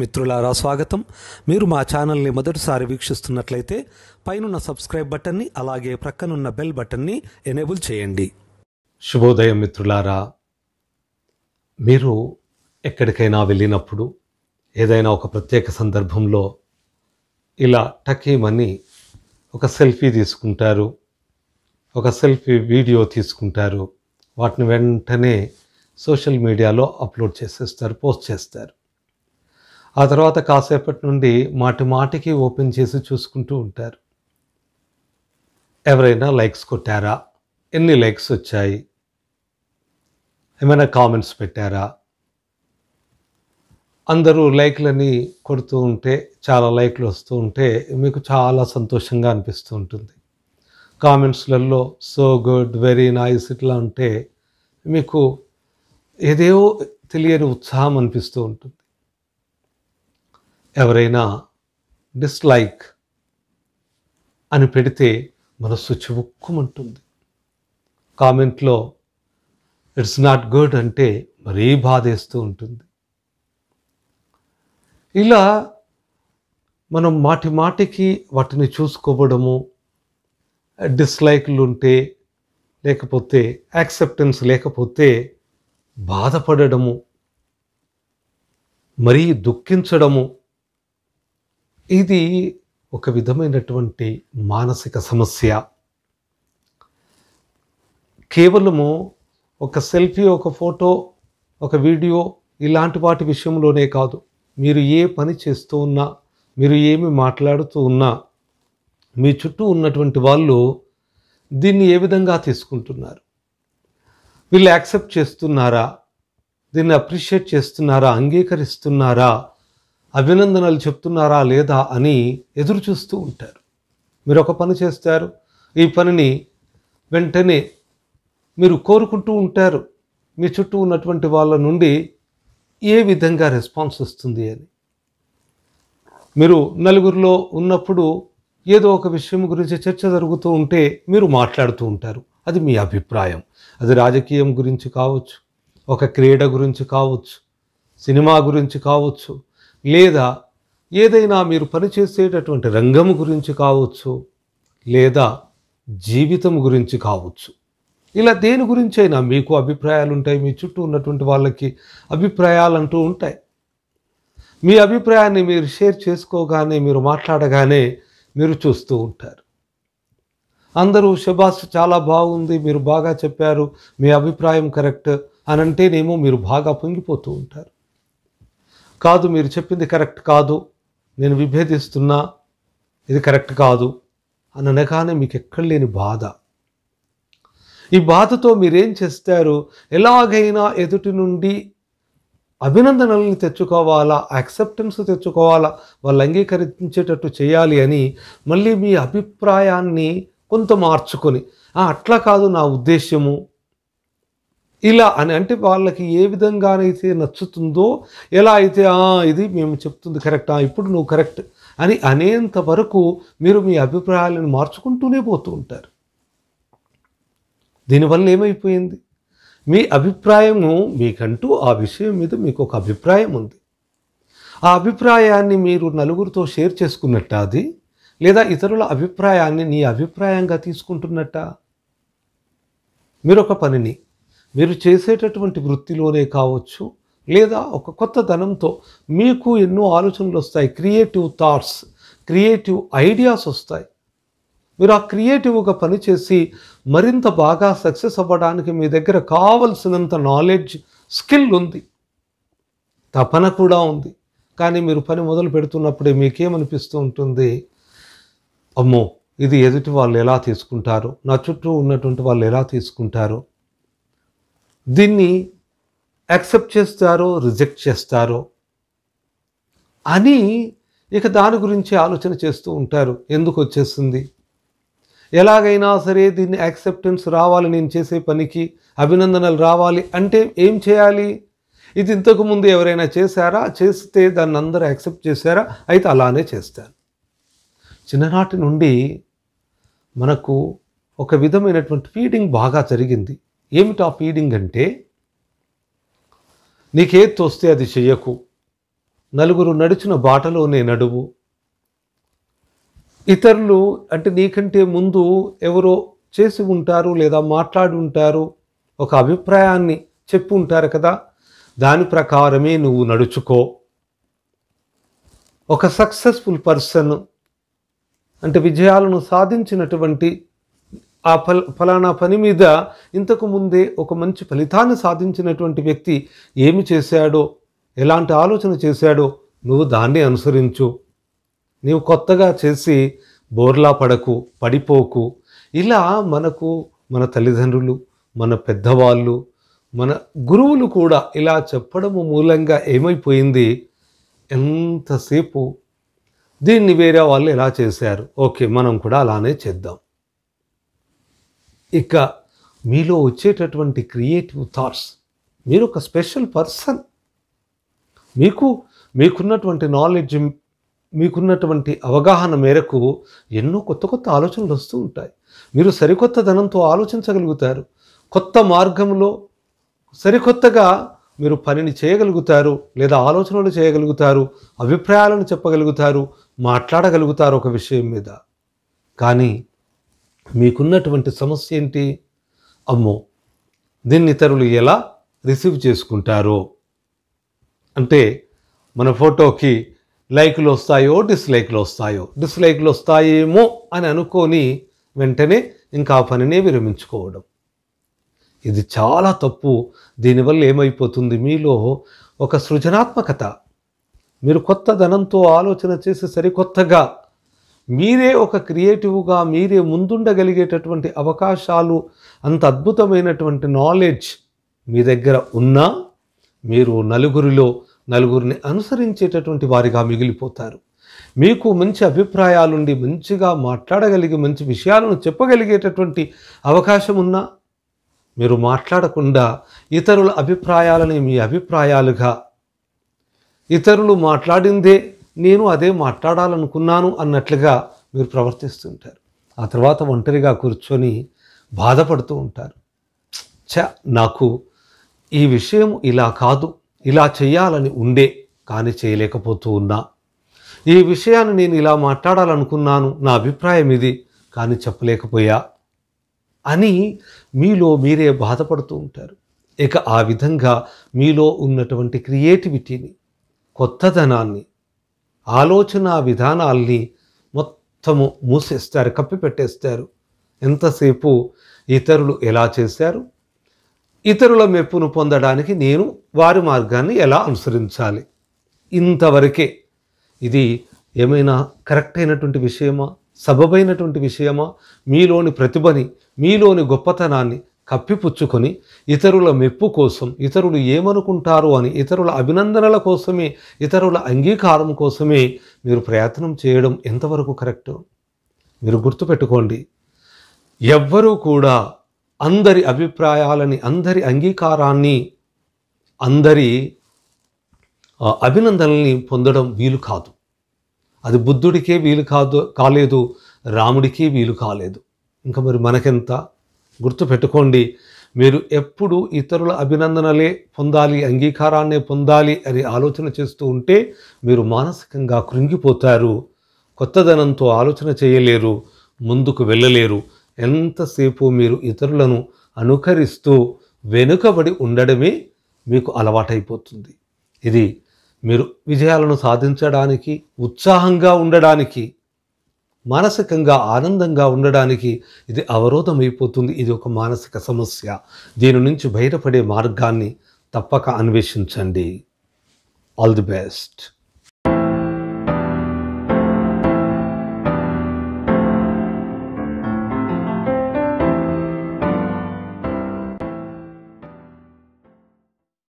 మిత్రులారా స్వాగతం మీరు మా ఛానల్ని మొదటిసారి వీక్షిస్తున్నట్లయితే పైనున్న సబ్స్క్రైబ్ బటన్ని అలాగే ప్రక్కనున్న బెల్ బటన్ని ఎనేబుల్ చేయండి శుభోదయం మిత్రులారా మీరు ఎక్కడికైనా వెళ్ళినప్పుడు ఏదైనా ఒక ప్రత్యేక సందర్భంలో ఇలా టకీమని ఒక సెల్ఫీ తీసుకుంటారు ఒక సెల్ఫీ వీడియో తీసుకుంటారు వాటిని వెంటనే సోషల్ మీడియాలో అప్లోడ్ చేసేస్తారు పోస్ట్ చేస్తారు ఆ తర్వాత కాసేపటి నుండి మాటి మాటికి ఓపెన్ చేసి చూసుకుంటూ ఉంటారు ఎవరైనా లైక్స్ కొట్టారా ఎన్ని లైక్స్ వచ్చాయి ఏమైనా కామెంట్స్ పెట్టారా అందరూ లైక్లని కొడుతూ ఉంటే చాలా లైక్లు వస్తూ ఉంటే మీకు చాలా సంతోషంగా అనిపిస్తూ ఉంటుంది కామెంట్స్లలో సో గుడ్ వెరీ నైస్ ఇట్లా ఉంటే మీకు ఏదేవో తెలియని ఉత్సాహం అనిపిస్తూ ఉంటుంది ఎవరైనా డిస్లైక్ అని పెడితే మనస్సు చివుక్కుమంటుంది కామెంట్లో ఇట్స్ నాట్ గుడ్ అంటే మరీ బాధేస్తూ ఉంటుంది ఇలా మనం మాటి మాటికి వాటిని చూసుకోవడము డిస్లైక్లు ఉంటే లేకపోతే యాక్సెప్టెన్స్ లేకపోతే బాధపడము మరీ దుఃఖించడము ఇది ఒక విధమైనటువంటి మానసిక సమస్య కేవలము ఒక సెల్ఫీ ఒక ఫోటో ఒక వీడియో ఇలాంటి వాటి విషయంలోనే కాదు మీరు ఏ పని చేస్తూ ఉన్నా మీరు ఏమి మాట్లాడుతూ ఉన్నా మీ చుట్టూ ఉన్నటువంటి వాళ్ళు దీన్ని ఏ విధంగా తీసుకుంటున్నారు వీళ్ళు యాక్సెప్ట్ చేస్తున్నారా దీన్ని అప్రిషియేట్ చేస్తున్నారా అంగీకరిస్తున్నారా అభినందనలు చెప్తున్నారా లేదా అని ఎదురు చూస్తూ ఉంటారు మీరు ఒక పని చేస్తారు ఈ పనిని వెంటనే మీరు కోరుకుంటూ ఉంటారు మీ చుట్టూ ఉన్నటువంటి వాళ్ళ నుండి ఏ విధంగా రెస్పాన్స్ వస్తుంది అని మీరు నలుగురిలో ఉన్నప్పుడు ఏదో ఒక విషయం గురించి చర్చ జరుగుతూ ఉంటే మీరు మాట్లాడుతూ ఉంటారు అది మీ అభిప్రాయం అది రాజకీయం గురించి కావచ్చు ఒక క్రీడ గురించి కావచ్చు సినిమా గురించి కావచ్చు లేదా ఏదైనా మీరు పనిచేసేటటువంటి రంగం గురించి కావచ్చు లేదా జీవితం గురించి కావచ్చు ఇలా దేని గురించైనా మీకు అభిప్రాయాలు ఉంటాయి మీ చుట్టూ ఉన్నటువంటి వాళ్ళకి అభిప్రాయాలు అంటూ ఉంటాయి మీ అభిప్రాయాన్ని మీరు షేర్ చేసుకోగానే మీరు మాట్లాడగానే మీరు చూస్తూ ఉంటారు అందరూ శుభాష్ చాలా బాగుంది మీరు బాగా చెప్పారు మీ అభిప్రాయం కరెక్ట్ అని అంటేనేమో మీరు బాగా పొంగిపోతూ ఉంటారు కాదు మీరు చెప్పింది కరెక్ట్ కాదు నేను విభేదిస్తున్నా ఇది కరెక్ట్ కాదు అని అనగానే మీకు ఎక్కడ లేని బాధ ఈ బాధతో మీరేం చేస్తారు ఎలాగైనా ఎదుటి నుండి అభినందనల్ని తెచ్చుకోవాలా యాక్సెప్టెన్స్ తెచ్చుకోవాలా వాళ్ళు అంగీకరించేటట్టు చేయాలి అని మళ్ళీ మీ అభిప్రాయాన్ని కొంత మార్చుకొని అట్లా కాదు నా ఉద్దేశ్యము ఇలా అని అంటే వాళ్ళకి ఏ విధంగానైతే నచ్చుతుందో ఎలా అయితే ఇది మేము చెప్తుంది కరెక్ట్ ఇప్పుడు నువ్వు కరెక్ట్ అని అనేంత వరకు మీరు మీ అభిప్రాయాలను మార్చుకుంటూనే పోతూ ఉంటారు దీనివల్ల ఏమైపోయింది మీ అభిప్రాయము మీకంటూ ఆ విషయం మీద మీకు ఒక అభిప్రాయం ఉంది ఆ అభిప్రాయాన్ని మీరు నలుగురితో షేర్ చేసుకున్నట్ట అది లేదా ఇతరుల అభిప్రాయాన్ని నీ అభిప్రాయంగా తీసుకుంటున్నట్ట మీరొక పనిని మీరు చేసేటటువంటి వృత్తిలోనే కావచ్చు లేదా ఒక కొత్త ధనంతో మీకు ఎన్నో ఆలోచనలు వస్తాయి క్రియేటివ్ థాట్స్ క్రియేటివ్ ఐడియాస్ వస్తాయి మీరు ఆ క్రియేటివ్గా పనిచేసి మరింత బాగా సక్సెస్ అవ్వడానికి మీ దగ్గర కావలసినంత నాలెడ్జ్ స్కిల్ ఉంది తపన కూడా ఉంది కానీ మీరు పని మొదలు పెడుతున్నప్పుడే మీకేమనిపిస్తూ ఉంటుంది అమ్మో ఇది ఎదుటి వాళ్ళు ఎలా తీసుకుంటారు నా చుట్టూ ఉన్నటువంటి వాళ్ళు ఎలా తీసుకుంటారు దీన్ని యాక్సెప్ట్ చేస్తారో రిజెక్ట్ చేస్తారో అని ఇక దాని గురించి ఆలోచన చేస్తూ ఉంటారు ఎందుకు వచ్చేస్తుంది ఎలాగైనా సరే దీన్ని యాక్సెప్టెన్స్ రావాలి నేను చేసే పనికి అభినందనలు రావాలి అంటే ఏం చేయాలి ఇది ఇంతకుముందు ఎవరైనా చేశారా చేస్తే దాన్ని అందరూ యాక్సెప్ట్ చేశారా అయితే అలానే చేస్తారు చిన్ననాటి నుండి మనకు ఒక విధమైనటువంటి ఫీడింగ్ బాగా జరిగింది ఏమిటా ఫీడింగ్ అంటే నీకేది తోస్తే అది చెయ్యకు నలుగురు నడిచిన బాటలోనే నడువు ఇతరులు అంటే నీకంటే ముందు ఎవరో చేసి ఉంటారు లేదా మాట్లాడి ఉంటారు ఒక అభిప్రాయాన్ని చెప్పు ఉంటారు కదా దాని ప్రకారమే నువ్వు నడుచుకో ఒక సక్సెస్ఫుల్ పర్సన్ అంటే విజయాలను సాధించినటువంటి ఆ ఫల ఫలానా పని మీద ఇంతకు ముందే ఒక మంచి ఫలితాన్ని సాధించినటువంటి వ్యక్తి ఏమి చేశాడో ఎలాంటి ఆలోచన చేశాడో నువ్వు దాన్ని అనుసరించు నీవు కొత్తగా చేసి బోర్లా పడకు పడిపోకు ఇలా మనకు మన తల్లిదండ్రులు మన పెద్దవాళ్ళు మన గురువులు కూడా ఇలా చెప్పడము మూలంగా ఏమైపోయింది ఎంతసేపు దీన్ని వేరే వాళ్ళు ఎలా చేశారు ఓకే మనం కూడా అలానే చేద్దాం ఇక మీలో వచ్చేటటువంటి క్రియేటివ్ థాట్స్ మీరు ఒక స్పెషల్ పర్సన్ మీకు మీకున్నటువంటి నాలెడ్జ్ మీకున్నటువంటి అవగాహన మేరకు ఎన్నో కొత్త కొత్త ఆలోచనలు వస్తూ ఉంటాయి మీరు సరికొత్త ధనంతో ఆలోచించగలుగుతారు కొత్త మార్గంలో సరికొత్తగా మీరు పనిని చేయగలుగుతారు లేదా ఆలోచనలు చేయగలుగుతారు అభిప్రాయాలను చెప్పగలుగుతారు మాట్లాడగలుగుతారు ఒక విషయం మీద కానీ మీకున్నటువంటి సమస్య ఏంటి అమ్మో దీన్ని ఇతరులు ఎలా రిసీవ్ చేసుకుంటారో అంటే మన ఫోటోకి లైకులు వస్తాయో డిస్లైక్లు వస్తాయో డిస్లైక్లు వస్తాయేమో అని అనుకొని వెంటనే ఇంకా ఆ పనినే విరమించుకోవడం ఇది చాలా తప్పు దీనివల్ల ఏమైపోతుంది మీలో ఒక సృజనాత్మకత మీరు కొత్త ధనంతో ఆలోచన చేసి సరికొత్తగా మీరే ఒక క్రియేటివ్గా మీరే ముందుండగలిగేటటువంటి అవకాశాలు అంత అద్భుతమైనటువంటి నాలెడ్జ్ మీ దగ్గర ఉన్నా మీరు నలుగురిలో నలుగురిని అనుసరించేటటువంటి వారిగా మిగిలిపోతారు మీకు మంచి అభిప్రాయాలుండి మంచిగా మాట్లాడగలిగి మంచి విషయాలను చెప్పగలిగేటటువంటి అవకాశం ఉన్నా మీరు మాట్లాడకుండా ఇతరుల అభిప్రాయాలని మీ అభిప్రాయాలుగా ఇతరులు మాట్లాడిందే నేను అదే మాట్లాడాలనుకున్నాను అన్నట్లుగా మీరు ప్రవర్తిస్తుంటారు ఆ తర్వాత ఒంటరిగా కూర్చొని బాధపడుతూ ఉంటారు చ నాకు ఈ విషయం ఇలా కాదు ఇలా చేయాలని ఉండే కానీ చేయలేకపోతూ ఉన్నా ఈ విషయాన్ని నేను ఇలా మాట్లాడాలనుకున్నాను నా అభిప్రాయం ఇది కానీ చెప్పలేకపోయా అని మీలో మీరే బాధపడుతూ ఉంటారు ఇక ఆ విధంగా మీలో ఉన్నటువంటి క్రియేటివిటీని కొత్తదనాన్ని ఆలోచన విధానాల్ని మొత్తము మూసేస్తారు కప్పిపెట్టేస్తారు ఎంతసేపు ఇతరులు ఎలా చేశారు ఇతరుల మెప్పును పొందడానికి నేను వారి మార్గాన్ని ఎలా అనుసరించాలి ఇంతవరకే ఇది ఏమైనా కరెక్ట్ అయినటువంటి విషయమా సబబైనటువంటి విషయమా మీలోని ప్రతిభని మీలోని గొప్పతనాన్ని కప్పిపుచ్చుకొని ఇతరుల మెప్పు కోసం ఇతరులు ఏమనుకుంటారు అని ఇతరుల అభినందనల కోసమే ఇతరుల అంగీకారం కోసమే మీరు ప్రయత్నం చేయడం ఎంతవరకు కరెక్ట్ మీరు గుర్తుపెట్టుకోండి ఎవ్వరూ కూడా అందరి అభిప్రాయాలని అందరి అంగీకారాన్ని అందరి అభినందనల్ని పొందడం వీలు కాదు అది బుద్ధుడికే వీలు కాదు కాలేదు రాముడికే వీలు కాలేదు ఇంకా మరి మనకెంత గుర్తుపెట్టుకోండి మీరు ఎప్పుడు ఇతరుల అభినందనలే పొందాలి అంగీకారాన్నే పొందాలి అని ఆలోచన చేస్తూ ఉంటే మీరు మానసికంగా కృంగిపోతారు కొత్తదనంతో ఆలోచన చేయలేరు ముందుకు వెళ్ళలేరు ఎంతసేపు మీరు ఇతరులను అనుకరిస్తూ వెనుకబడి ఉండడమే మీకు అలవాటైపోతుంది ఇది మీరు విజయాలను సాధించడానికి ఉత్సాహంగా ఉండడానికి మానసికంగా ఆనందంగా ఉండడానికి ఇది అవరోధం అయిపోతుంది ఇది ఒక మానసిక సమస్య దీని నుంచి బయటపడే మార్గాన్ని తప్పక అన్వేషించండి ఆల్ ది బెస్ట్